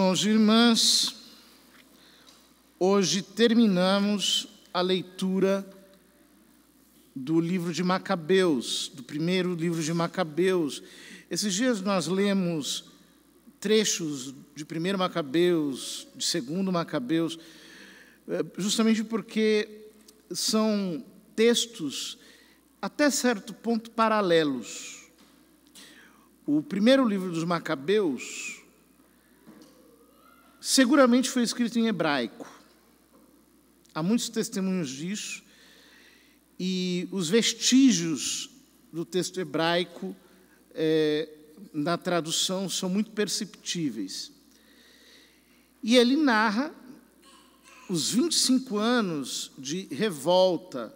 Irmãos e irmãs, hoje terminamos a leitura do livro de Macabeus, do primeiro livro de Macabeus. Esses dias nós lemos trechos de primeiro Macabeus, de segundo Macabeus, eh, justamente porque são textos até certo ponto paralelos. O primeiro livro dos Macabeus Seguramente foi escrito em hebraico. Há muitos testemunhos disso, e os vestígios do texto hebraico é, na tradução são muito perceptíveis. E ele narra os 25 anos de revolta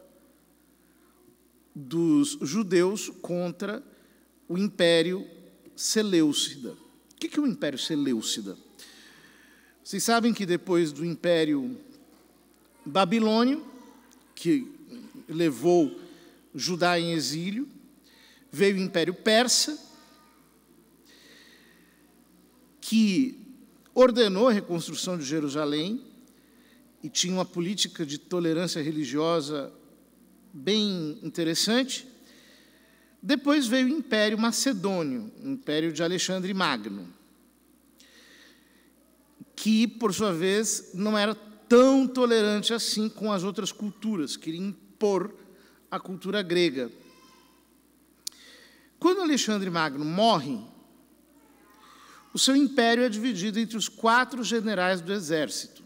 dos judeus contra o Império Seleucida. O que é o Império Seleucida? Vocês sabem que depois do Império Babilônio, que levou Judá em exílio, veio o Império Persa, que ordenou a reconstrução de Jerusalém e tinha uma política de tolerância religiosa bem interessante. Depois veio o Império Macedônio, o Império de Alexandre Magno que, por sua vez, não era tão tolerante assim com as outras culturas, queria impor a cultura grega. Quando Alexandre Magno morre, o seu império é dividido entre os quatro generais do exército.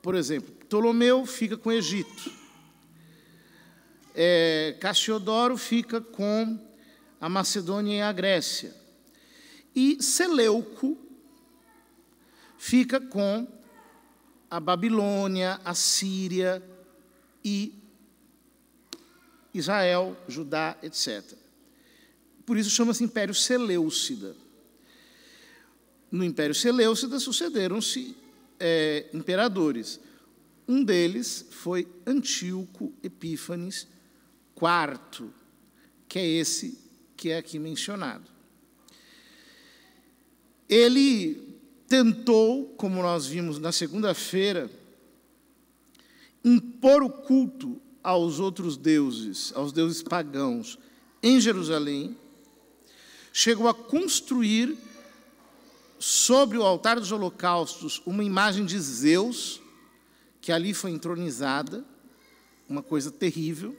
Por exemplo, Ptolomeu fica com o Egito, é, Cassiodoro fica com a Macedônia e a Grécia, e Seleuco fica com a Babilônia, a Síria e Israel, Judá, etc. Por isso chama-se Império Seleucida. No Império Seleucida sucederam-se é, imperadores. Um deles foi Antíoco Epífanes IV, que é esse que é aqui mencionado. Ele tentou, como nós vimos na segunda-feira, impor o culto aos outros deuses, aos deuses pagãos, em Jerusalém, chegou a construir sobre o altar dos holocaustos uma imagem de Zeus, que ali foi entronizada, uma coisa terrível,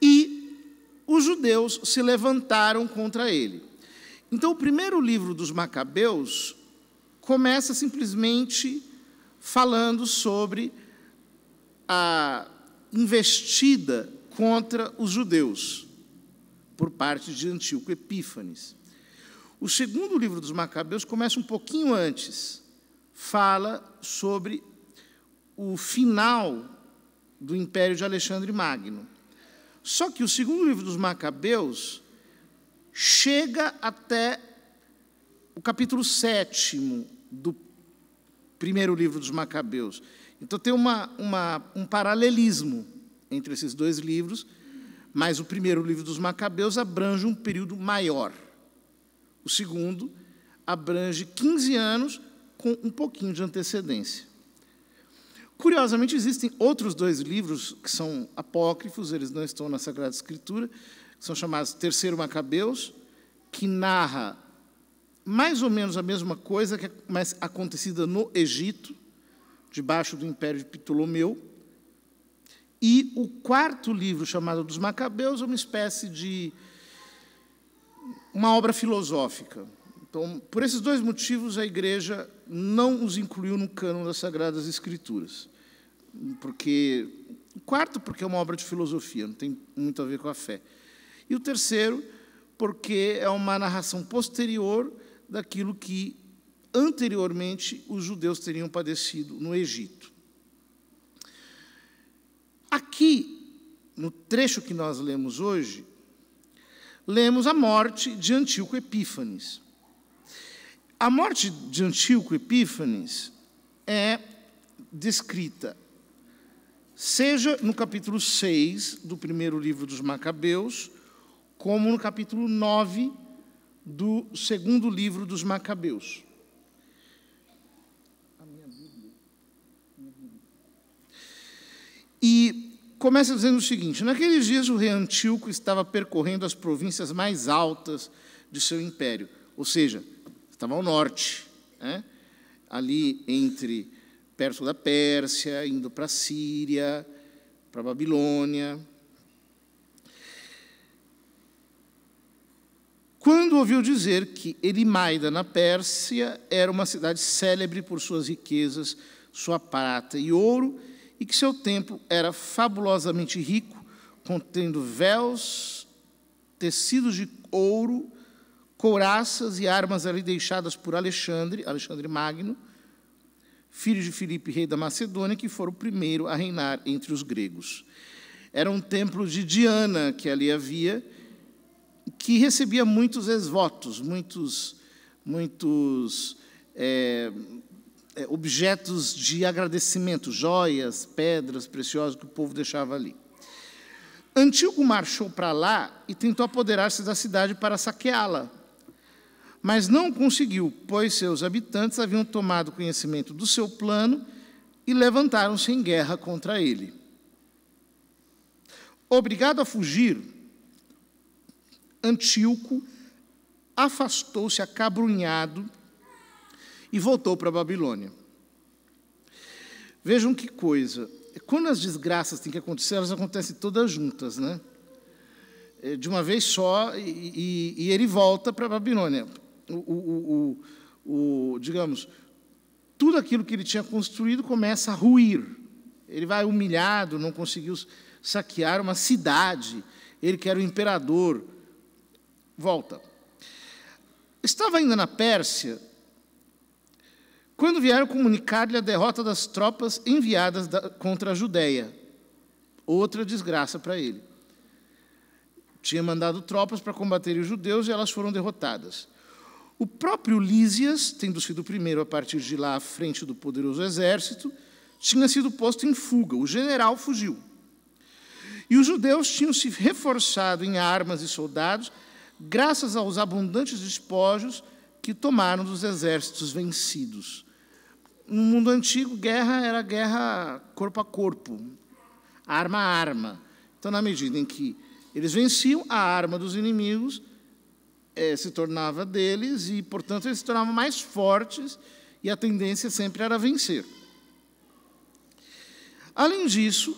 e os judeus se levantaram contra ele. Então, o primeiro livro dos Macabeus começa simplesmente falando sobre a investida contra os judeus por parte de Antíoco Epífanes. O segundo livro dos Macabeus começa um pouquinho antes, fala sobre o final do império de Alexandre Magno. Só que o segundo livro dos Macabeus chega até o capítulo 7 do primeiro livro dos Macabeus. Então tem uma, uma, um paralelismo entre esses dois livros, mas o primeiro livro dos Macabeus abrange um período maior. O segundo abrange 15 anos com um pouquinho de antecedência. Curiosamente, existem outros dois livros que são apócrifos, eles não estão na Sagrada Escritura, que são chamados Terceiro Macabeus, que narra mais ou menos a mesma coisa que é mas acontecida no Egito, debaixo do império de Ptolomeu. E o quarto livro, chamado dos Macabeus, é uma espécie de uma obra filosófica. Então, por esses dois motivos, a igreja não os incluiu no cânon das Sagradas Escrituras. Porque quarto, porque é uma obra de filosofia, não tem muito a ver com a fé. E o terceiro, porque é uma narração posterior daquilo que anteriormente os judeus teriam padecido no Egito. Aqui, no trecho que nós lemos hoje, lemos a morte de Antíoco Epífanes. A morte de Antíoco Epífanes é descrita, seja no capítulo 6 do primeiro livro dos Macabeus, como no capítulo 9 do segundo livro dos Macabeus. E começa dizendo o seguinte: Naqueles dias o rei Antíoco estava percorrendo as províncias mais altas de seu império, ou seja, estava ao norte, né? ali entre perto da Pérsia, indo para a Síria, para a Babilônia. quando ouviu dizer que Elimaida, na Pérsia, era uma cidade célebre por suas riquezas, sua prata e ouro, e que seu templo era fabulosamente rico, contendo véus, tecidos de ouro, couraças e armas ali deixadas por Alexandre, Alexandre Magno, filho de Filipe, rei da Macedônia, que foi o primeiro a reinar entre os gregos. Era um templo de Diana que ali havia, que recebia muitos exvotos, muitos, muitos é, é, objetos de agradecimento, joias, pedras preciosas que o povo deixava ali. Antíoco marchou para lá e tentou apoderar-se da cidade para saqueá-la, mas não conseguiu, pois seus habitantes haviam tomado conhecimento do seu plano e levantaram-se em guerra contra ele. Obrigado a fugir, Antíoco afastou-se acabrunhado e voltou para a Babilônia. Vejam que coisa. Quando as desgraças têm que acontecer, elas acontecem todas juntas, né? É, de uma vez só, e, e ele volta para a Babilônia. O, o, o, o, digamos, tudo aquilo que ele tinha construído começa a ruir. Ele vai humilhado, não conseguiu saquear uma cidade. Ele que era o imperador, Volta. Estava ainda na Pérsia quando vieram comunicar-lhe a derrota das tropas enviadas da, contra a Judéia. Outra desgraça para ele. Tinha mandado tropas para combater os judeus e elas foram derrotadas. O próprio Lísias, tendo sido o primeiro a partir de lá à frente do poderoso exército, tinha sido posto em fuga. O general fugiu. E os judeus tinham se reforçado em armas e soldados graças aos abundantes despojos que tomaram dos exércitos vencidos. No mundo antigo, guerra era guerra corpo a corpo, arma a arma. Então, na medida em que eles venciam, a arma dos inimigos é, se tornava deles e, portanto, eles se tornavam mais fortes e a tendência sempre era vencer. Além disso,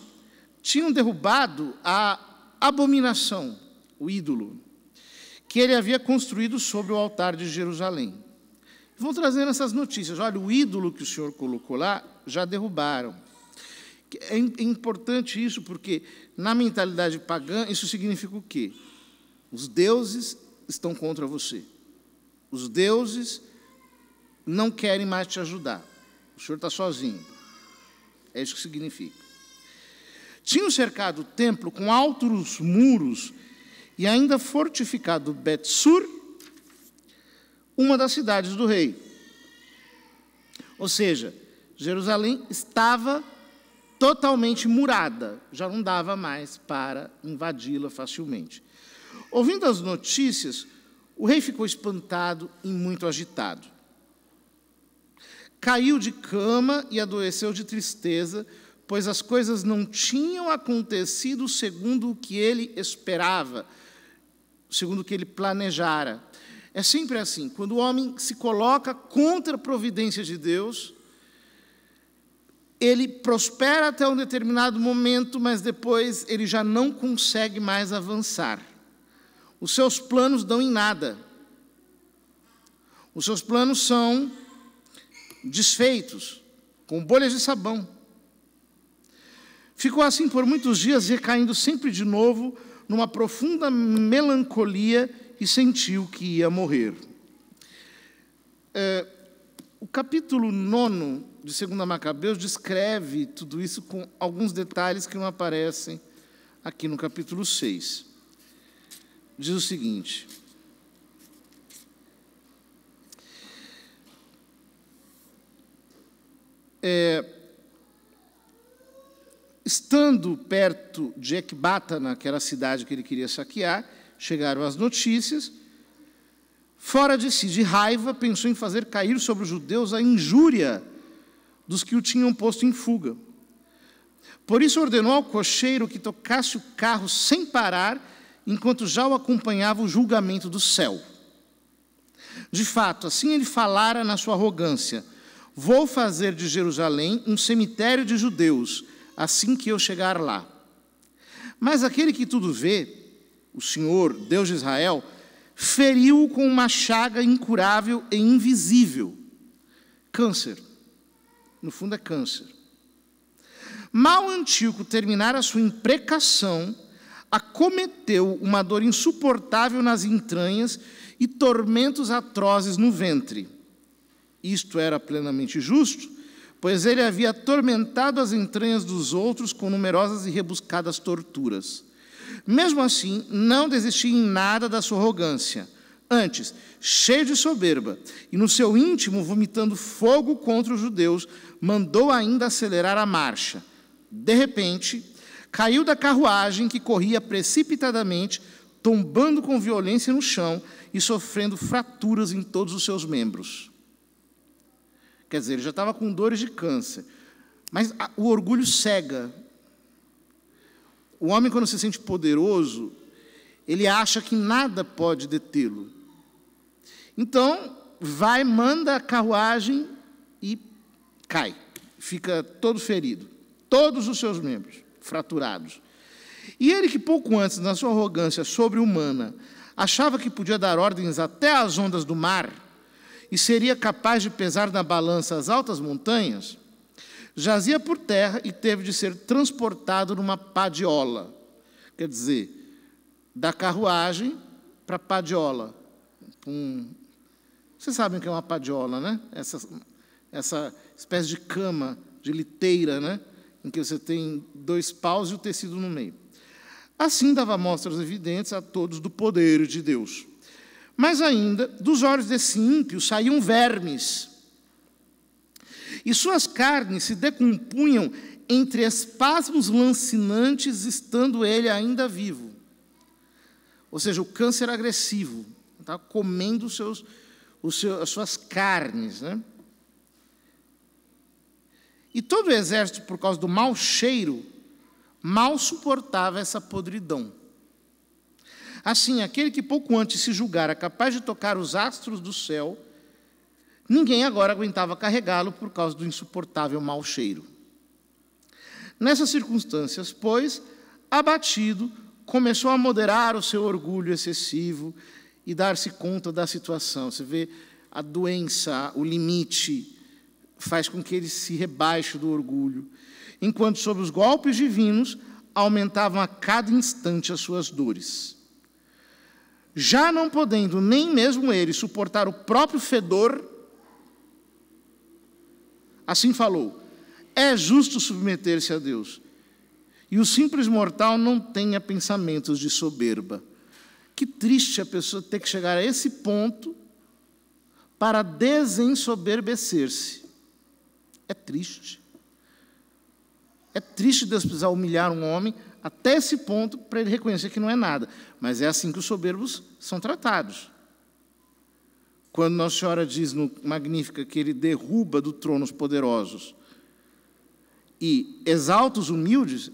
tinham derrubado a abominação, o ídolo que ele havia construído sobre o altar de Jerusalém. Vão trazendo essas notícias. Olha, o ídolo que o senhor colocou lá já derrubaram. É, é importante isso porque, na mentalidade pagã, isso significa o quê? Os deuses estão contra você. Os deuses não querem mais te ajudar. O senhor está sozinho. É isso que significa. Tinham cercado o templo com altos muros e ainda fortificado Betsur, uma das cidades do rei. Ou seja, Jerusalém estava totalmente murada, já não dava mais para invadi-la facilmente. Ouvindo as notícias, o rei ficou espantado e muito agitado. Caiu de cama e adoeceu de tristeza, pois as coisas não tinham acontecido segundo o que ele esperava segundo o que ele planejara. É sempre assim, quando o homem se coloca contra a providência de Deus, ele prospera até um determinado momento, mas depois ele já não consegue mais avançar. Os seus planos dão em nada. Os seus planos são desfeitos, com bolhas de sabão. Ficou assim por muitos dias, recaindo sempre de novo numa profunda melancolia e sentiu que ia morrer. É, o capítulo 9 de 2 Macabeus descreve tudo isso com alguns detalhes que não aparecem aqui no capítulo 6. Diz o seguinte: é, Estando perto de Ecbatana, que era a cidade que ele queria saquear, chegaram as notícias. Fora de si, de raiva, pensou em fazer cair sobre os judeus a injúria dos que o tinham posto em fuga. Por isso ordenou ao cocheiro que tocasse o carro sem parar, enquanto já o acompanhava o julgamento do céu. De fato, assim ele falara na sua arrogância: Vou fazer de Jerusalém um cemitério de judeus assim que eu chegar lá. Mas aquele que tudo vê, o Senhor, Deus de Israel, feriu com uma chaga incurável e invisível. Câncer. No fundo é câncer. Mal antigo terminar a sua imprecação, acometeu uma dor insuportável nas entranhas e tormentos atrozes no ventre. Isto era plenamente justo, pois ele havia atormentado as entranhas dos outros com numerosas e rebuscadas torturas. Mesmo assim, não desistia em nada da sua arrogância. Antes, cheio de soberba e no seu íntimo vomitando fogo contra os judeus, mandou ainda acelerar a marcha. De repente, caiu da carruagem que corria precipitadamente, tombando com violência no chão e sofrendo fraturas em todos os seus membros. Quer dizer, ele já estava com dores de câncer. Mas a, o orgulho cega. O homem, quando se sente poderoso, ele acha que nada pode detê-lo. Então, vai, manda a carruagem e cai. Fica todo ferido. Todos os seus membros fraturados. E ele, que pouco antes, na sua arrogância sobre-humana, achava que podia dar ordens até às ondas do mar, e seria capaz de pesar na balança as altas montanhas, jazia por terra e teve de ser transportado numa padiola. Quer dizer, da carruagem para a padiola. Um... Vocês sabem o que é uma padiola, né? Essa, essa espécie de cama, de liteira, né? em que você tem dois paus e o tecido no meio. Assim dava mostras evidentes a todos do poder de Deus. Mas ainda, dos olhos desse ímpio saíam vermes, e suas carnes se decompunham entre espasmos lancinantes, estando ele ainda vivo. Ou seja, o câncer agressivo, estava tá comendo os seus, os seus, as suas carnes. Né? E todo o exército, por causa do mau cheiro, mal suportava essa podridão. Assim, aquele que pouco antes se julgara capaz de tocar os astros do céu, ninguém agora aguentava carregá-lo por causa do insuportável mau cheiro. Nessas circunstâncias, pois, abatido, começou a moderar o seu orgulho excessivo e dar-se conta da situação. Você vê a doença, o limite, faz com que ele se rebaixe do orgulho, enquanto sob os golpes divinos aumentavam a cada instante as suas dores já não podendo nem mesmo ele suportar o próprio fedor, assim falou: é justo submeter-se a Deus. E o simples mortal não tenha pensamentos de soberba. Que triste a pessoa ter que chegar a esse ponto para desensoberbecer-se. É triste. É triste Deus precisar humilhar um homem até esse ponto para ele reconhecer que não é nada. Mas é assim que os soberbos são tratados. Quando Nossa Senhora diz no Magnífica que ele derruba do trono os poderosos e exalta os humildes,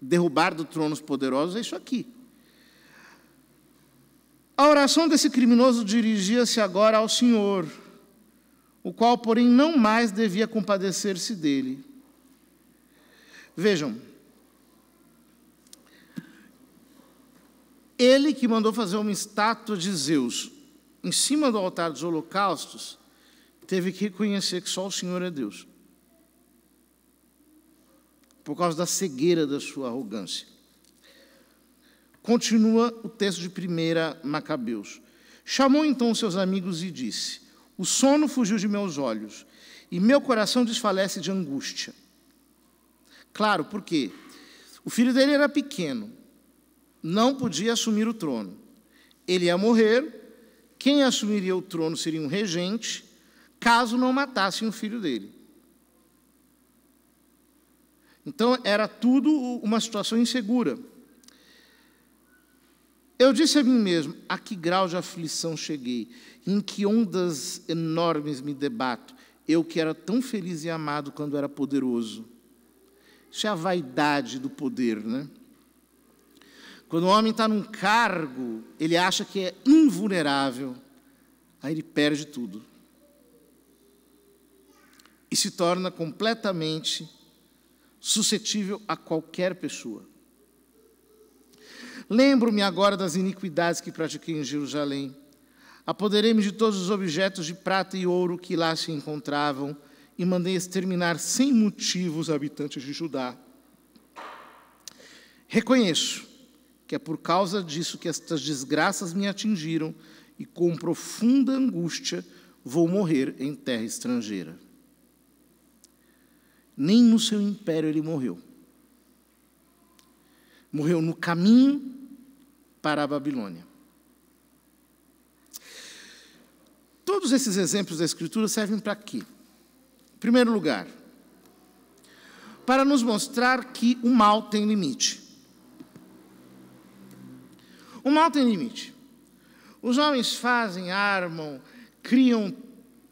derrubar do trono os poderosos é isso aqui. A oração desse criminoso dirigia-se agora ao Senhor, o qual, porém, não mais devia compadecer-se dele. Vejam, Ele que mandou fazer uma estátua de Zeus em cima do altar dos holocaustos, teve que reconhecer que só o Senhor é Deus. Por causa da cegueira da sua arrogância. Continua o texto de 1 Macabeus. Chamou então seus amigos e disse: O sono fugiu de meus olhos, e meu coração desfalece de angústia. Claro, por quê? O filho dele era pequeno, não podia assumir o trono. Ele ia morrer, quem assumiria o trono seria um regente, caso não matassem um filho dele. Então era tudo uma situação insegura. Eu disse a mim mesmo: a que grau de aflição cheguei, em que ondas enormes me debato, eu que era tão feliz e amado quando era poderoso. Isso é a vaidade do poder, né? Quando o homem está num cargo, ele acha que é invulnerável, aí ele perde tudo. E se torna completamente suscetível a qualquer pessoa. Lembro-me agora das iniquidades que pratiquei em Jerusalém. Apoderei-me de todos os objetos de prata e ouro que lá se encontravam e mandei exterminar sem motivo os habitantes de Judá. Reconheço que é por causa disso que estas desgraças me atingiram e com profunda angústia vou morrer em terra estrangeira. Nem no seu império ele morreu. Morreu no caminho para a Babilônia. Todos esses exemplos da Escritura servem para quê? Em primeiro lugar, para nos mostrar que o mal tem limite. O mal tem limite. Os homens fazem, armam, criam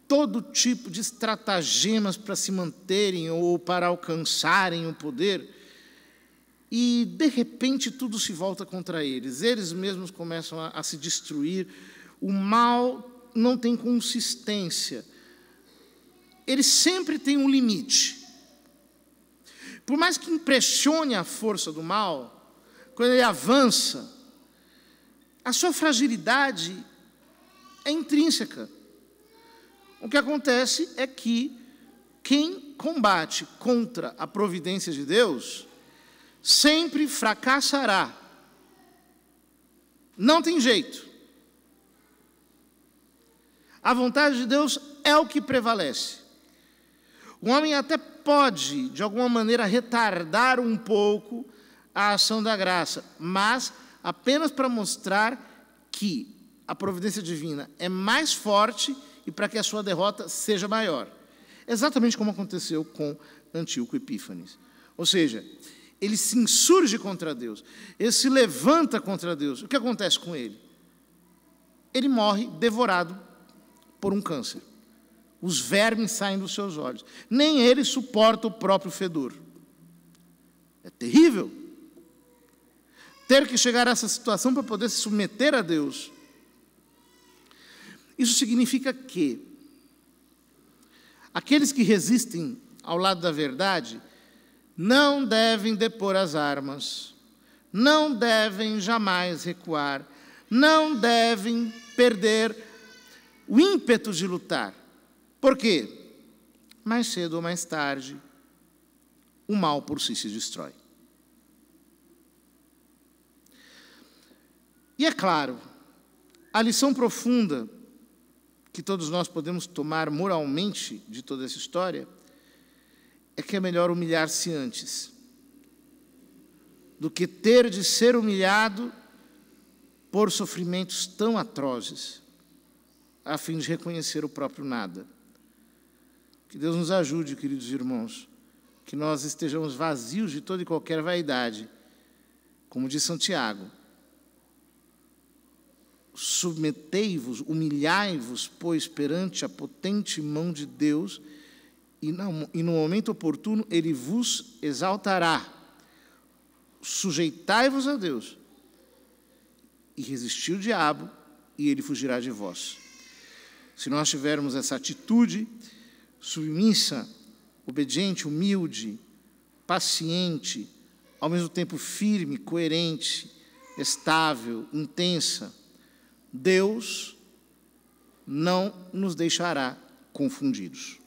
todo tipo de estratagemas para se manterem ou para alcançarem o poder. E, de repente, tudo se volta contra eles. Eles mesmos começam a, a se destruir. O mal não tem consistência. Ele sempre tem um limite. Por mais que impressione a força do mal, quando ele avança, a sua fragilidade é intrínseca. O que acontece é que quem combate contra a providência de Deus sempre fracassará. Não tem jeito. A vontade de Deus é o que prevalece. O homem até pode, de alguma maneira, retardar um pouco a ação da graça, mas apenas para mostrar que a providência divina é mais forte e para que a sua derrota seja maior. Exatamente como aconteceu com Antíoco Epífanes. Ou seja, ele se insurge contra Deus, ele se levanta contra Deus. O que acontece com ele? Ele morre devorado por um câncer. Os vermes saem dos seus olhos. Nem ele suporta o próprio fedor. É terrível ter que chegar a essa situação para poder se submeter a Deus. Isso significa que aqueles que resistem ao lado da verdade não devem depor as armas, não devem jamais recuar, não devem perder o ímpeto de lutar. Por quê? Mais cedo ou mais tarde, o mal por si se destrói. E é claro, a lição profunda que todos nós podemos tomar moralmente de toda essa história é que é melhor humilhar-se antes do que ter de ser humilhado por sofrimentos tão atrozes, a fim de reconhecer o próprio nada. Que Deus nos ajude, queridos irmãos, que nós estejamos vazios de toda e qualquer vaidade, como diz Santiago submetei-vos, humilhai-vos, pois, perante a potente mão de Deus, e no momento oportuno ele vos exaltará. Sujeitai-vos a Deus, e resisti o diabo, e ele fugirá de vós. Se nós tivermos essa atitude submissa, obediente, humilde, paciente, ao mesmo tempo firme, coerente, estável, intensa, Deus não nos deixará confundidos.